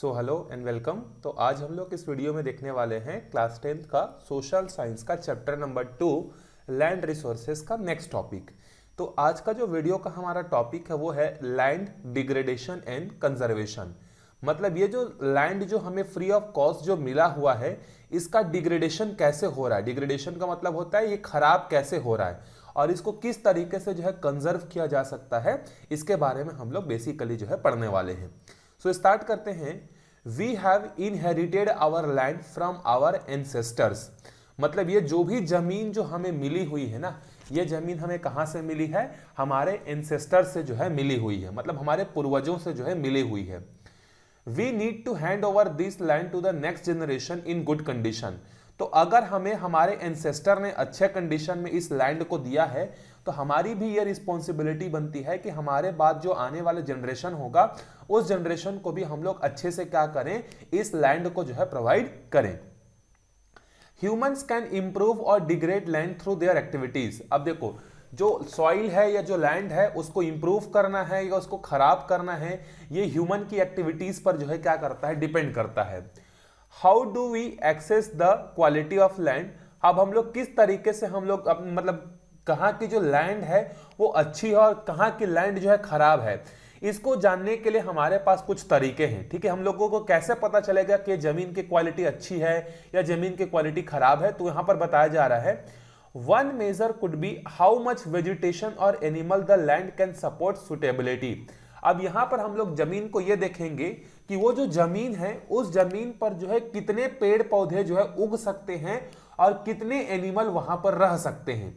So hello and welcome तो आज हम लोग इस वीडियो में देखने वाले हैं क्लास टेंथ का सोशल साइंस का chapter number two land resources का नेक्स्ट टॉपिक तो आज का जो वीडियो का हमारा टॉपिक है वो है लैंड डिग्रेडेशन एंड कंजर्वेशन मतलब ये जो लैंड जो हमें फ्री ऑफ कॉस्ट जो मिला हुआ है इसका डिग्रेडेशन कैसे हो रहा है डिग्रेडेशन का मतलब होता है ये खराब कैसे हो रहा है और इसको किस तरीके से जो है कंजर्व किया जा सकता है इसके बारे में हम लोग बेसिकली जो है पढ़ने वाले हैं सो स्टार्ट करते हैं we have inherited our land from our ancestors मतलब ये जो भी जमीन जो हमें मिली हुई है ना ये जमीन हमें कहाँ से मिली है हमारे एनसेस्टर से जो है मिली हुई है मतलब हमारे पूर्वजों से जो है मिली हुई है we need to hand over this land to the next generation in good condition तो अगर हमें हमारे एनसेस्टर ने अच्छे कंडीशन में इस लैंड को दिया है तो हमारी भी ये रिस्पॉन्सिबिलिटी बनती है कि हमारे बाद जो आने वाले जनरेशन होगा उस जनरेशन को भी हम लोग अच्छे से क्या करें इस लैंड को जो है प्रोवाइड करें ह्यूमंस कैन इंप्रूव और degrade land through their activities अब देखो जो सॉइल है या जो लैंड है उसको इंप्रूव करना है या उसको खराब करना है ये ह्यूमन की एक्टिविटीज पर जो है क्या करता है डिपेंड करता है how do we access the quality of land अब हम लोग किस तरीके से हम लोग मतलब कहाँ की जो लैंड है वो अच्छी है और कहाँ की लैंड जो है खराब है इसको जानने के लिए हमारे पास कुछ तरीके हैं ठीक है हम लोगों को कैसे पता चलेगा कि जमीन की क्वालिटी अच्छी है या जमीन की क्वालिटी खराब है तो यहाँ पर बताया जा रहा है one major could be how much vegetation और animal the land can support suitability अब यहाँ पर हम लोग जमीन को ये देखेंगे कि वो जो जमीन है उस जमीन पर जो है कितने पेड़ पौधे जो है उग सकते हैं और कितने एनिमल वहां पर रह सकते हैं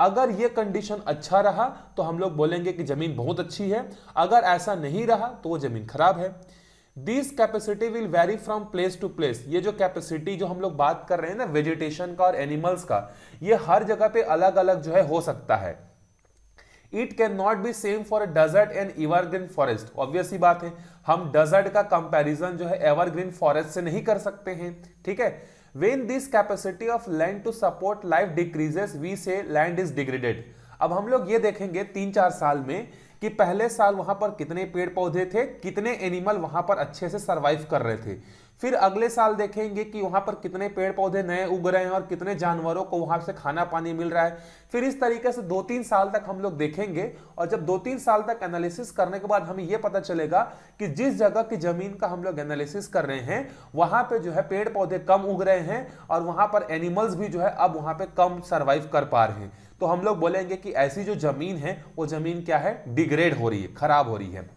अगर ये कंडीशन अच्छा रहा तो हम लोग बोलेंगे कि जमीन बहुत अच्छी है अगर ऐसा नहीं रहा तो वो जमीन खराब है this capacity will vary from place to place ये जो कैपेसिटी जो हम लोग बात कर रहे हैं ना वेजिटेशन का और एनिमल्स का ये हर जगह पे अलग अलग जो है हो सकता है it can not be same for a desert and evergreen forest obvious बात है हम डेजर्ट का कंपेरिजन जो है एवरग्रीन फॉरेस्ट से नहीं कर सकते हैं ठीक है when this capacity of land to support life decreases we say land is degraded अब हम लोग ये देखेंगे तीन चार साल में कि पहले साल वहां पर कितने पेड़ पौधे थे कितने एनिमल वहां पर अच्छे से सरवाइव कर रहे थे फिर अगले साल देखेंगे कि वहां पर कितने पेड़ पौधे नए उग रहे हैं और कितने जानवरों को वहां से खाना पानी मिल रहा है फिर इस तरीके से दो तीन साल तक हम लोग देखेंगे और जब दो तीन साल तक एनालिसिस करने के बाद हमें यह पता चलेगा कि जिस जगह की जमीन का हम लोग एनालिसिस कर रहे हैं वहां पर जो है पेड़ पौधे कम उग रहे हैं और वहां पर एनिमल्स भी जो है अब वहां पर कम सर्वाइव कर पा रहे हैं तो हम लोग बोलेंगे कि ऐसी जो जमीन है वो जमीन क्या है डिग्रेड हो रही है खराब हो रही है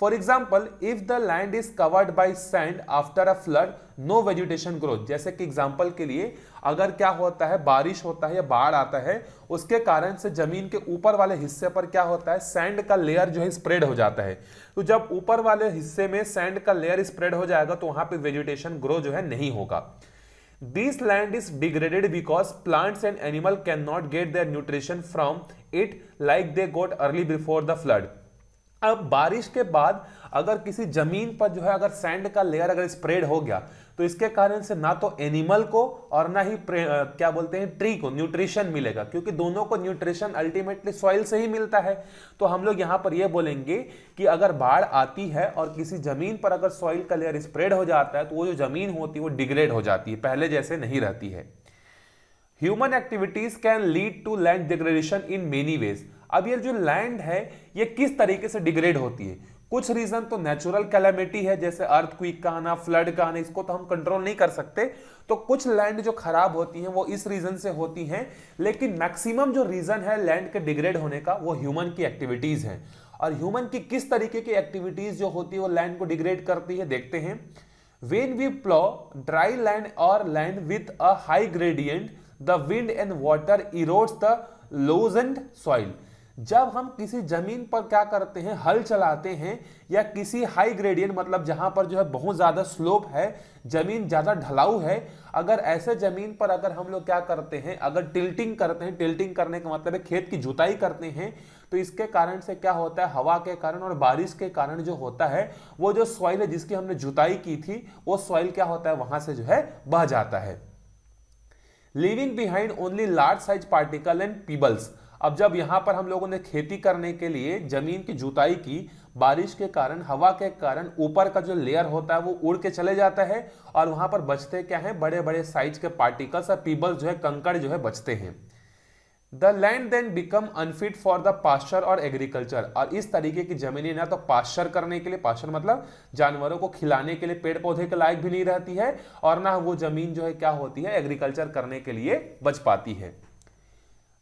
for example if the land is covered by sand after a flood no vegetation growth जैसे कि एग्जाम्पल के लिए अगर क्या होता है बारिश होता है या बाढ़ आता है उसके कारण से जमीन के ऊपर वाले हिस्से पर क्या होता है सैंड का लेयर जो है स्प्रेड हो जाता है तो जब ऊपर वाले हिस्से में सैंड का लेयर स्प्रेड हो जाएगा तो वहां पर वेजिटेशन ग्रो जो है नहीं होगा this land is degraded because plants and animal can not get their nutrition from it like they got earlier before the flood अब बारिश के बाद अगर किसी जमीन पर जो है अगर सैंड का लेयर अगर स्प्रेड हो गया तो इसके कारण से ना तो एनिमल को और ना ही क्या बोलते हैं ट्री को न्यूट्रिशन मिलेगा क्योंकि दोनों को न्यूट्रिशन अल्टीमेटली सॉइल से ही मिलता है तो हम लोग यहां पर यह बोलेंगे कि अगर बाढ़ आती है और किसी जमीन पर अगर सॉइल का लेयर स्प्रेड हो जाता है तो वो जो जमीन होती है वो डिग्रेड हो जाती है पहले जैसे नहीं रहती है human activities can lead to land degradation in many ways अब ये जो लैंड है ये किस तरीके से डिग्रेड होती है कुछ रीजन तो नेचुरल कैलेमिटी है जैसे अर्थ क्विक का आना फ्लड का आना इसको तो हम कंट्रोल नहीं कर सकते तो कुछ लैंड जो खराब होती हैं वो इस रीजन से होती हैं लेकिन मैक्सिमम जो रीजन है लैंड के डिग्रेड होने का वो ह्यूमन की एक्टिविटीज है और ह्यूमन की किस तरीके की एक्टिविटीज जो होती है वो लैंड को डिग्रेड करती है देखते हैं when we plough dry land और land with a high gradient the wind and water erodes the loose and soil जब हम किसी जमीन पर क्या करते हैं हल चलाते हैं या किसी हाई ग्रेडियंट मतलब जहां पर जो है बहुत ज्यादा स्लोप है जमीन ज्यादा ढलाऊ है अगर ऐसे जमीन पर अगर हम लोग क्या करते हैं अगर टिल्टिंग करते हैं टिल्टिंग करने का मतलब है खेत की जुताई करते हैं तो इसके कारण से क्या होता है हवा के कारण और बारिश के कारण जो होता है वो जो सॉइल है जिसकी हमने जुताई की थी वो सॉइल क्या होता है वहां से जो है बह जाता है leaving behind only large size particle and pebbles अब जब यहाँ पर हम लोगों ने खेती करने के लिए जमीन की जुताई की बारिश के कारण हवा के कारण ऊपर का जो लेयर होता है वो उड़ के चले जाता है और वहां पर बचते क्या है बड़े बड़े साइज के पार्टिकल्स और पीबल्स जो है कंकड़ जो है बचते हैं the land then become unfit for the pasture और एग्रीकल्चर और इस तरीके की जमीन ना तो पास्चर करने के लिए पास्चर मतलब जानवरों को खिलाने के लिए पेड़ पौधे के लायक भी नहीं रहती है और ना वो जमीन जो है क्या होती है एग्रीकल्चर करने के लिए बच पाती है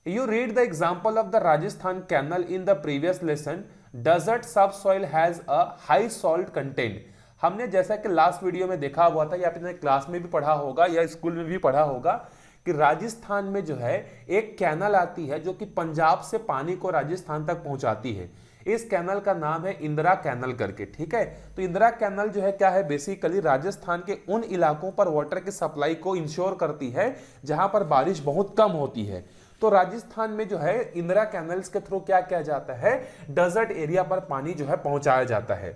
You read the example of the Rajasthan canal in the previous lesson. Desert subsoil has a high salt content. हमने जैसा कि लास्ट वीडियो में देखा हुआ था या आपने क्लास में भी पढ़ा होगा या स्कूल में भी पढ़ा होगा कि राजस्थान में जो है एक कैनल आती है जो कि पंजाब से पानी को राजस्थान तक पहुंचाती है इस कैनल का नाम है इंदिरा कैनल करके ठीक है तो इंदिरा कैनल जो है क्या है बेसिकली राजस्थान के उन इलाकों पर वाटर की सप्लाई को इंश्योर करती है जहां पर बारिश बहुत कम होती है तो राजस्थान में जो है इंदिरा कैनल्स के थ्रू क्या किया जाता है डेजर्ट एरिया पर पानी जो है पहुंचाया जाता है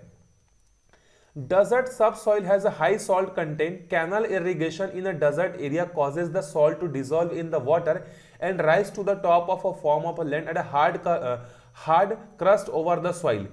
desert subsoil has high salt content canal irrigation in a desert area causes the salt to dissolve in the water and rise to the top of a form of a land at a hard hard crust over the soil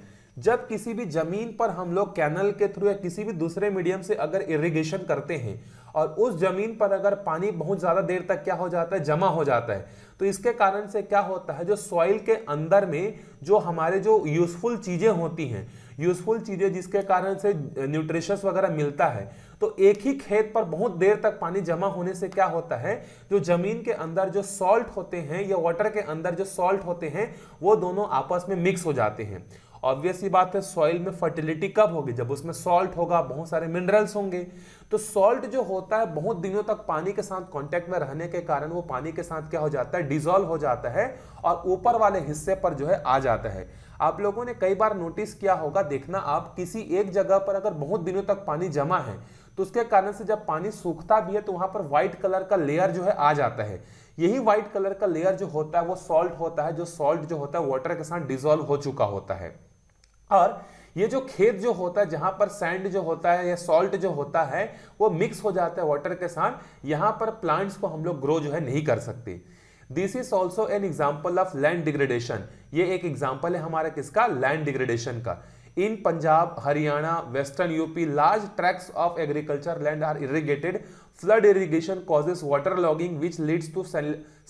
जब किसी भी जमीन पर हम लोग canal के through या किसी भी दूसरे मीडियम से अगर इरिगेशन करते हैं और उस जमीन पर अगर पानी बहुत ज्यादा देर तक क्या हो जाता है जमा हो जाता है तो इसके कारण से क्या होता है जो सॉइल के अंदर में जो हमारे जो यूजफुल चीजें होती हैं यूजफुल चीजें जिसके कारण से न्यूट्रिशस वगैरह मिलता है तो एक ही खेत पर बहुत देर तक पानी जमा होने से क्या होता है जो जमीन के अंदर जो सॉल्ट होते हैं या वाटर के अंदर जो सॉल्ट होते हैं वो दोनों आपस में मिक्स हो जाते हैं ऑब्वियस ये बात है सॉइल में फर्टिलिटी कब होगी जब उसमें सॉल्ट होगा बहुत सारे मिनरल्स होंगे तो सॉल्ट जो होता है बहुत दिनों तक पानी के साथ कांटेक्ट में रहने के कारण वो पानी के साथ क्या हो जाता है डिजोल्व हो जाता है और ऊपर वाले हिस्से पर जो है आ जाता है आप लोगों ने कई बार नोटिस किया होगा देखना आप किसी एक जगह पर अगर बहुत दिनों तक पानी जमा है तो उसके कारण से जब पानी सूखता भी है तो वहां पर व्हाइट कलर का लेयर जो है आ जाता है यही व्हाइट कलर का लेयर जो होता है वो सॉल्ट होता है जो सॉल्ट जो होता है वाटर के साथ डिजोल्व हो चुका होता है और ये जो खेत जो होता है जहां पर सैंड जो होता है या सॉल्ट जो होता है वो मिक्स हो जाता है वाटर के साथ यहां पर प्लांट्स को हम लोग ग्रो जो है नहीं कर सकते this is also an example of land degradation ये एक एग्जाम्पल है हमारा किसका लैंड डिग्रेडेशन का in Punjab Haryana western UP large tracts of agriculture land are irrigated flood irrigation causes water logging which leads to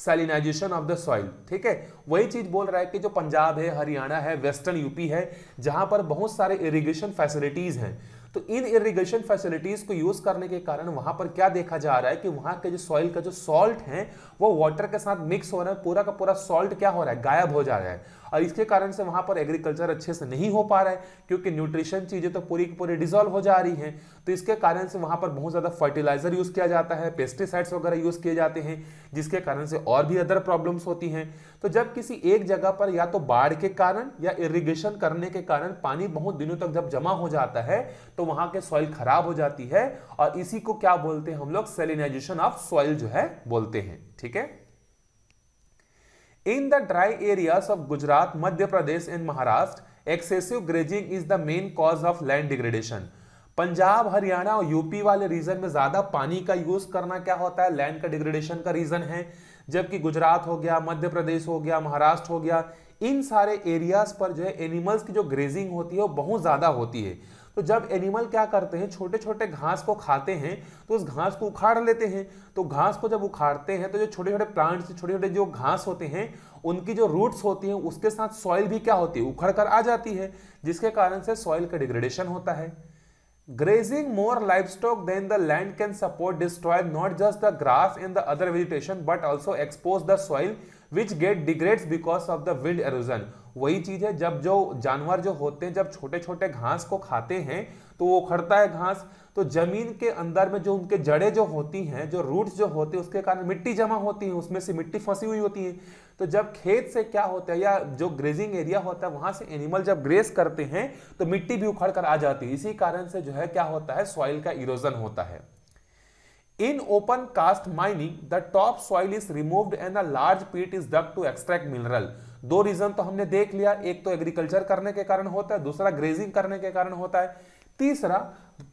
salinization of the soil ठीक है वही चीज बोल रहा है कि जो पंजाब है हरियाणा है वेस्टर्न यूपी है जहां पर बहुत सारे इरिगेशन फैसिलिटीज हैं तो इन इरिगेशन फैसिलिटीज को यूज करने के कारण वहां पर क्या देखा जा रहा है कि वहां के जो सॉइल का जो सॉल्ट है वो वाटर के साथ मिक्स हो रहा है पूरा का पूरा सॉल्ट क्या हो रहा है गायब हो जा रहा है और इसके कारण से वहां पर एग्रीकल्चर अच्छे से नहीं हो पा रहा है क्योंकि न्यूट्रिशन चीज़ें तो पूरी की पूरी डिजोल्व हो जा रही हैं तो इसके कारण से वहां पर बहुत ज़्यादा फर्टिलाइजर यूज़ किया जाता है पेस्टिसाइड्स वगैरह यूज़ किए जाते हैं जिसके कारण से और भी अदर प्रॉब्लम्स होती हैं तो जब किसी एक जगह पर या तो बाढ़ के कारण या इरिगेशन करने के कारण पानी बहुत दिनों तक जब जमा हो जाता है तो वहां के सॉइल खराब हो जाती है और इसी को क्या बोलते हैं हम लोग सेलिनाइजेशन ऑफ सॉइल जो है बोलते हैं ठीक है in the dry area of Gujarat Madhya Pradesh and Maharashtra excessive grazing is the main cause of land degradation Punjab Haryana और यूपी वाले रीजन में ज्यादा पानी का यूज करना क्या होता है लैंड का डिग्रेडेशन का रीजन है जबकि गुजरात हो गया मध्य प्रदेश हो गया महाराष्ट्र हो गया इन सारे एरियाज पर जो है एनिमल्स की जो ग्रेजिंग होती है वो बहुत ज्यादा होती है तो जब एनिमल क्या करते हैं छोटे छोटे घास को खाते हैं तो उस घास को उखाड़ लेते हैं तो घास को जब उखाड़ते हैं तो जो छोटे छोटे प्लांट्स छोटे छोटे जो घास होते हैं उनकी जो रूट्स होती हैं उसके साथ सॉइल भी क्या होती है उखड़ कर आ जाती है जिसके कारण से सॉइल का डिग्रेडेशन होता है grazing more livestock then the land can support destroy not just the grass in the other vegetation but also expose the soil which get degrades because of the wind erosion वही चीज़ है जब जो जानवर जो होते हैं जब छोटे छोटे घास को खाते हैं तो वो उखड़ता है घास तो जमीन के अंदर में जो उनके जड़ें जो होती हैं जो रूट्स जो होते हैं उसके कारण मिट्टी जमा होती है उसमें से मिट्टी फंसी हुई होती है तो जब खेत से क्या होता है या जो ग्रेजिंग एरिया होता है वहां से एनिमल जब ग्रेस करते हैं तो मिट्टी भी उखड़ कर आ जाती है इसी कारण से जो है क्या होता है सॉइल का इरोजन होता है in open cast mining the top soil is removed and a large pit is dug to extract mineral दो रीजन तो हमने देख लिया एक तो एग्रीकल्चर करने के कारण होता है दूसरा ग्रेजिंग करने के कारण होता है तीसरा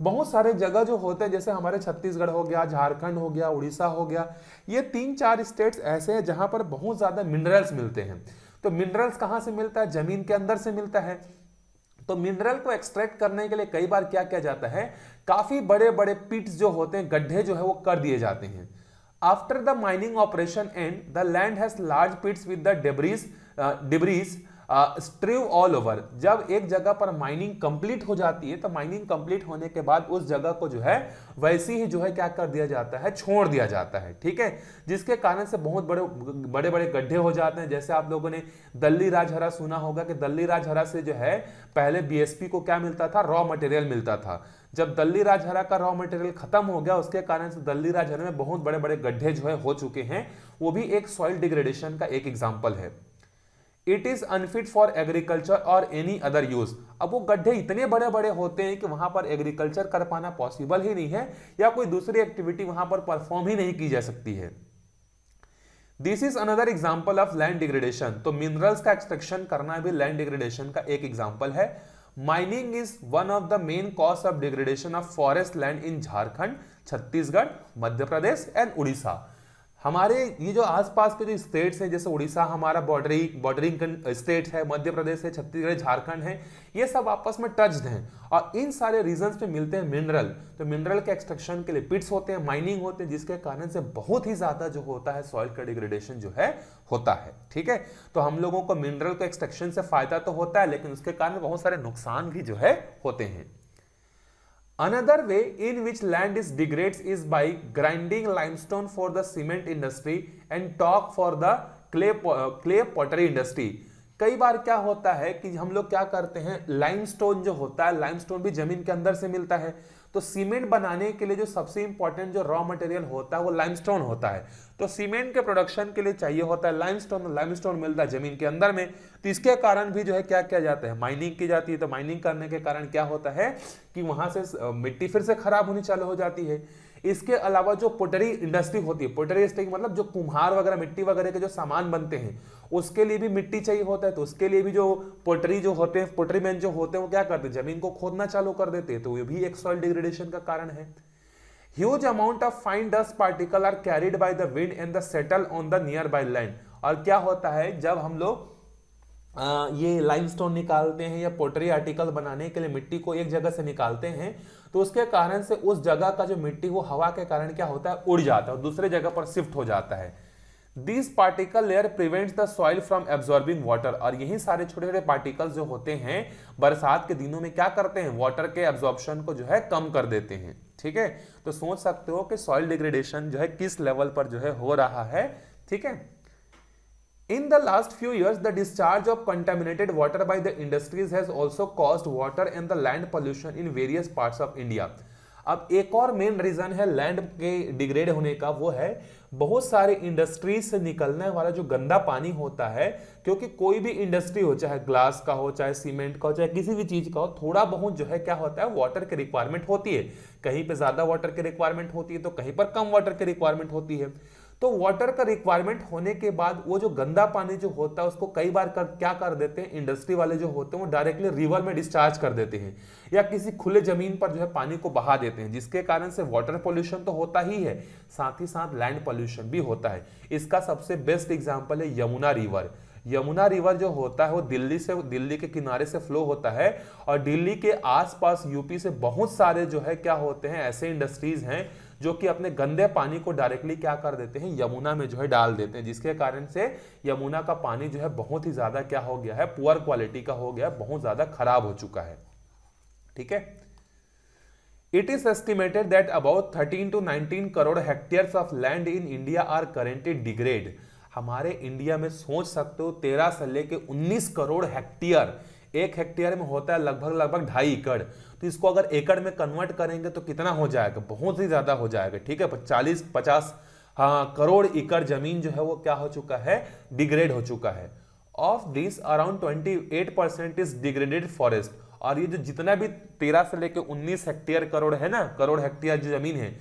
बहुत सारे जगह जो होते हैं जैसे हमारे छत्तीसगढ़ हो गया झारखंड हो गया उड़ीसा हो गया ये तीन चार स्टेट्स ऐसे हैं जहां पर बहुत ज़्यादा मिनरल्स मिलते हैं तो मिनरल्स कहां से मिलता है जमीन के अंदर से मिलता है तो मिनरल को एक्सट्रैक्ट करने के लिए कई बार क्या किया जाता है काफ़ी बड़े बड़े पिट्स जो होते हैं गड्ढे जो है वो कर दिए जाते हैं after the mining operation and the land has large pits with the debris debris strew all over जब एक जगह पर माइनिंग कंप्लीट हो जाती है तो माइनिंग कंप्लीट होने के बाद उस जगह को जो है वैसी ही जो है क्या कर दिया जाता है छोड़ दिया जाता है ठीक है जिसके कारण से बहुत बड़े बड़े बड़े गड्ढे हो जाते हैं जैसे आप लोगों ने दल्ली राजहरा सुना होगा कि दल्ली राजहरा से जो है पहले बी को क्या मिलता था रॉ मटेरियल मिलता था जब दल्ली राजहरा का रॉ मटेरियल खत्म हो गया उसके कारण से दल्ली राजहरा में बहुत बड़े बड़े गड्ढे जो है हो चुके हैं वो भी एक सॉइल डिग्रेडेशन का एक एग्जाम्पल है it is unfit for agriculture और एनी अदर यूज अब वो गड्ढे इतने बड़े बड़े होते हैं कि वहां पर एग्रीकल्चर कर पाना पॉसिबल ही नहीं है या कोई दूसरी एक्टिविटी वहां पर परफॉर्म ही नहीं की जा सकती है this is another example of land degradation तो मिनरल्स का एक्सट्रक्शन करना भी लैंड डिग्रेडेशन का एक एग्जाम्पल है mining is one of the main cause of degradation of forest land in Jharkhand Chhattisgarh Madhya Pradesh and Orissa हमारे ये जो आसपास के जो स्टेट्स हैं जैसे उड़ीसा हमारा बॉर्डरी बॉर्डरिंग स्टेट है मध्य प्रदेश है छत्तीसगढ़ झारखंड है ये सब आपस में टच्ड हैं और इन सारे रीजन्स में मिलते हैं मिनरल तो मिनरल के एक्सट्रक्शन के लिए पिट्स होते हैं माइनिंग होते हैं जिसके कारण से बहुत ही ज़्यादा जो होता है सॉइल का डिग्रेडेशन जो है होता है ठीक है तो हम लोगों को मिनरल के एक्सट्रक्शन से फायदा तो होता है लेकिन उसके कारण बहुत सारे नुकसान भी जो है होते हैं Another way in which land is degrades is by grinding limestone for the cement industry and chalk for the clay clay pottery industry. कई बार क्या होता है कि हम लोग क्या करते हैं लाइमस्टोन जो होता है लाइमस्टोन भी जमीन के अंदर से मिलता है तो सीमेंट बनाने के लिए जो सबसे इंपॉर्टेंट जो रॉ मटेरियल होता है वो लाइमस्टोन होता है तो सीमेंट के प्रोडक्शन के लिए चाहिए होता है लाइमस्टोन तो लाइमस्टोन मिलता है जमीन के अंदर में तो इसके कारण भी जो है क्या किया जाता है माइनिंग की जाती है तो माइनिंग करने के कारण क्या होता है कि वहां से मिट्टी फिर से खराब होनी चालू हो जाती है इसके अलावा जो पोटरी इंडस्ट्री होती है पोटरी इंडस्ट्री मतलब जो कुम्हार वगैरह मिट्टी वगैरह के जो सामान बनते हैं उसके लिए भी मिट्टी चाहिए होता है तो उसके लिए भी जो पोटरी जो होते हैं पोटरी मैन जो होते हैं वो क्या करते हैं जमीन को खोदना चालू कर देते हैं तो ये भी एक सॉइल डिग्रेडेशन का कारण है amount of fine dust particle are are by the wind and the settle on the nearby land और क्या होता है जब हम लोग ये लाइमस्टोन निकालते हैं या पोटरी आर्टिकल बनाने के लिए मिट्टी को एक जगह से निकालते हैं तो उसके कारण से उस जगह का जो मिट्टी वो हवा के कारण क्या होता है उड़ जाता है और दूसरे जगह पर शिफ्ट हो जाता है this particle layer prevents the soil from absorbing water और यही सारे छोटे छोटे पार्टिकल्स जो होते हैं बरसात के दिनों में क्या करते हैं वाटर के एब्जॉर्प्शन को जो है कम कर देते हैं ठीक है तो सोच सकते हो कि सॉइल डिग्रेडेशन जो है किस लेवल पर जो है हो रहा है ठीक है In the last few years, the discharge of contaminated water by the industries has also caused water and the land pollution in various parts of India. अब एक और मेन रीज़न है लैंड के डिग्रेड होने का वो है बहुत सारे इंडस्ट्रीज से निकलने वाला जो गंदा पानी होता है क्योंकि कोई भी इंडस्ट्री हो चाहे ग्लास का हो चाहे सीमेंट का हो चाहे किसी भी चीज़ का हो थोड़ा बहुत जो है क्या होता है वाटर की रिक्वायरमेंट होती है कहीं पे ज़्यादा वाटर की रिक्वायरमेंट होती है तो कहीं पर कम वाटर की रिक्वायरमेंट होती है तो वाटर का रिक्वायरमेंट होने के बाद वो जो गंदा पानी जो होता है उसको कई बार कर क्या कर देते हैं इंडस्ट्री वाले जो होते हैं वो डायरेक्टली रिवर में डिस्चार्ज कर देते हैं या किसी खुले जमीन पर जो है पानी को बहा देते हैं जिसके कारण से वाटर पोल्यूशन तो होता ही है साथ ही साथ लैंड पॉल्यूशन भी होता है इसका सबसे बेस्ट एग्जाम्पल है यमुना रिवर यमुना रिवर जो होता है वो दिल्ली से दिल्ली के किनारे से फ्लो होता है और दिल्ली के आसपास यूपी से बहुत सारे जो है क्या होते हैं ऐसे इंडस्ट्रीज हैं जो कि अपने गंदे पानी को डायरेक्टली क्या कर देते हैं यमुना में जो है डाल देते हैं जिसके कारण से यमुना का पानी जो है बहुत ही ज़्यादा क्या हो गया है पुअर क्वालिटी का हो गया है बहुत ज़्यादा खराब हो चुका है ठीक है it is estimated that about thirteen to nineteen crore hectare of land in India are currently degrade हमारे इंडिया में सोच सकते हो तेरह से लेके उन्नीस करोड़ हेक्टेयर एक हेक्टेयर में होता है लगभग लगभग ढाई एकड़ तो इसको अगर एकड़ में कन्वर्ट करेंगे तो कितना हो जाएगा बहुत ही ज़्यादा हो जाएगा ठीक है चालीस पचास हाँ करोड़ एकड़ जमीन जो है वो क्या हो चुका है डिग्रेड हो चुका है of this around twenty eight percent is degraded forest और ये जो जितना भी तेरह से लेकर उन्नीस हेक्टेयर करोड़ है ना करोड़ हेक्टेयर जो जमीन है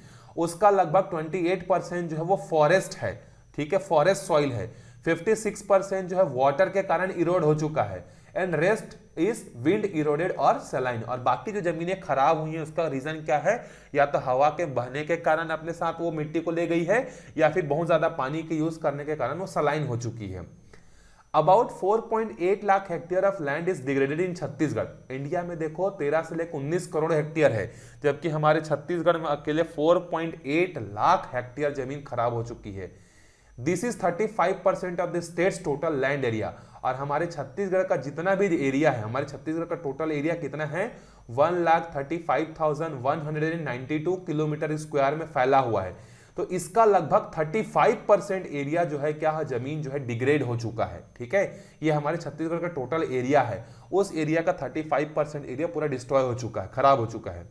उसका लगभग ट्वेंटी एट परसेंट जो है वो फॉरेस्ट है ठीक है फॉरेस्ट सॉइल है फिफ्टी सिक्स परसेंट जो है वाटर के कारण इरोड हो चुका है and rest is wind eroded और सलाइन और बाकी जो जमीनें खराब हुई हैं उसका रीजन क्या है या तो हवा के बहने के कारण अपने साथ वो मिट्टी को ले गई है या फिर बहुत ज्यादा पानी के यूज करने के कारण वो सलाइन हो चुकी है about 4.8 lakh hectare of land is degraded in Chhattisgarh India में देखो 13 से लेकर 19 करोड़ हेक्टेयर है जबकि हमारे छत्तीसगढ़ में अकेले 4.8 लाख हेक्टेयर जमीन खराब हो चुकी है this is 35 percent of the state's total land area और हमारे छत्तीसगढ़ का जितना भी एरिया है हमारे छत्तीसगढ़ का टोटल एरिया कितना है one lakh thirty five thousand one hundred and ninety two kilometre square में फैला हुआ है तो इसका लगभग 35 परसेंट एरिया जो है क्या है जमीन जो है डिग्रेड हो चुका है ठीक है ये हमारे छत्तीसगढ़ का टोटल एरिया है उस एरिया का 35 परसेंट एरिया पूरा डिस्ट्रॉय हो चुका है खराब हो चुका है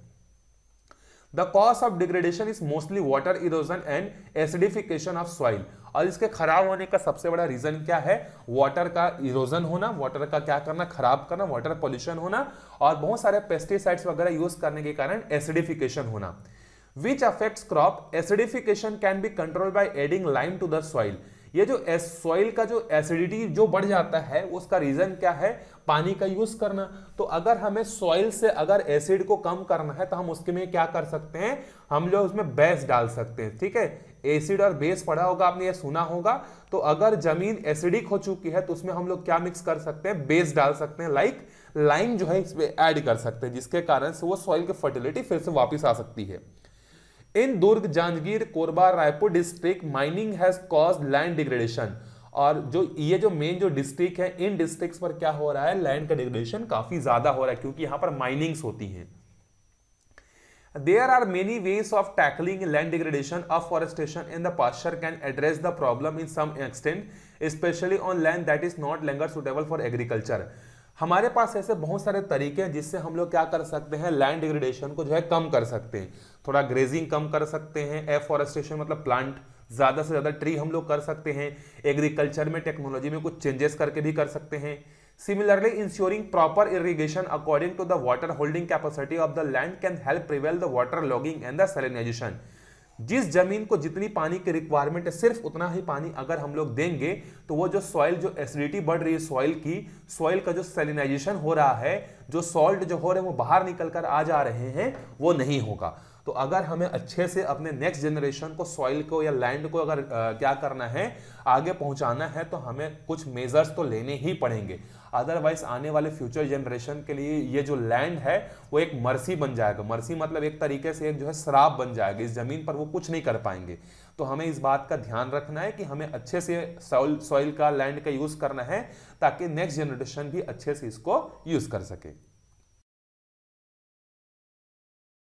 the cause of degradation is mostly water erosion and acidification of soil और इसके खराब होने का सबसे बड़ा रीजन क्या है वाटर का इरोजन होना वाटर का क्या करना खराब करना वाटर पॉल्यूशन होना और बहुत सारे पेस्टिसाइड्स वगैरह यूज करने के कारण एसिडिफिकेशन होना which affects crop acidification can be control by adding lime to the soil ये जो सॉइल का जो एसिडिटी जो बढ़ जाता है उसका रीजन क्या है पानी का यूज करना तो अगर हमें सॉइल से अगर एसिड को कम करना है तो हम उसके में क्या कर सकते हैं हम लोग उसमें बेस डाल सकते हैं ठीक है एसिड और बेस पड़ा होगा आपने ये सुना होगा तो अगर जमीन एसिडिक हो चुकी है तो उसमें हम लोग क्या मिक्स कर सकते हैं बेस डाल सकते हैं लाइक लाइन जो है इसमें ऐड कर सकते हैं जिसके कारण से वो सॉइल की फर्टिलिटी फिर से वापस आ सकती है in Durg Janjgir Korba Raipur district mining has cause land degradation और जो ये जो मेन जो डिस्ट्रिक्ट है इन डिस्ट्रिक्ट पर क्या हो रहा है लैंड का डिग्रेडेशन काफी ज्यादा हो रहा है क्योंकि यहां पर माइनिंग्स होती हैं There are many ways of tackling land degradation. Afforestation in the pasture can address the problem in some extent, especially on land that is not longer suitable for agriculture. हमारे पास ऐसे बहुत सारे तरीके हैं जिससे हम लोग क्या कर सकते हैं लैंड डिग्रेडेशन को जो है कम कर सकते हैं थोड़ा ग्रेजिंग कम कर सकते हैं एफॉरेस्टेशन मतलब प्लांट ज़्यादा से ज़्यादा ट्री हम लोग कर सकते हैं एग्रीकल्चर में टेक्नोलॉजी में कुछ चेंजेस करके भी कर सकते हैं Similarly, ensuring proper irrigation according to the water holding capacity of the land can help prevent the water logging and the salinization. जिस जमीन को जितनी पानी की रिक्वायरमेंट है सिर्फ उतना ही पानी अगर हम लोग देंगे तो वो जो सॉइल जो एसिडिटी बढ़ रही है सॉइल की सॉइल का जो सेलिनाइजेशन हो रहा है जो सॉल्ट जो हो रहे हैं वो बाहर निकल कर आ जा रहे हैं वो नहीं होगा तो अगर हमें अच्छे से अपने नेक्स्ट जनरेशन को सॉइल को या लैंड को अगर आ, क्या करना है आगे पहुंचाना है तो हमें कुछ मेजर्स तो लेने ही पड़ेंगे अदरवाइज आने वाले फ्यूचर जनरेशन के लिए ये जो लैंड है वो एक मर्सी बन जाएगा मर्सी मतलब एक तरीके से एक जो है शराब बन जाएगा इस ज़मीन पर वो कुछ नहीं कर पाएंगे तो हमें इस बात का ध्यान रखना है कि हमें अच्छे से सॉइल का लैंड का यूज़ करना है ताकि नेक्स्ट जनरेशन भी अच्छे से इसको यूज़ कर सके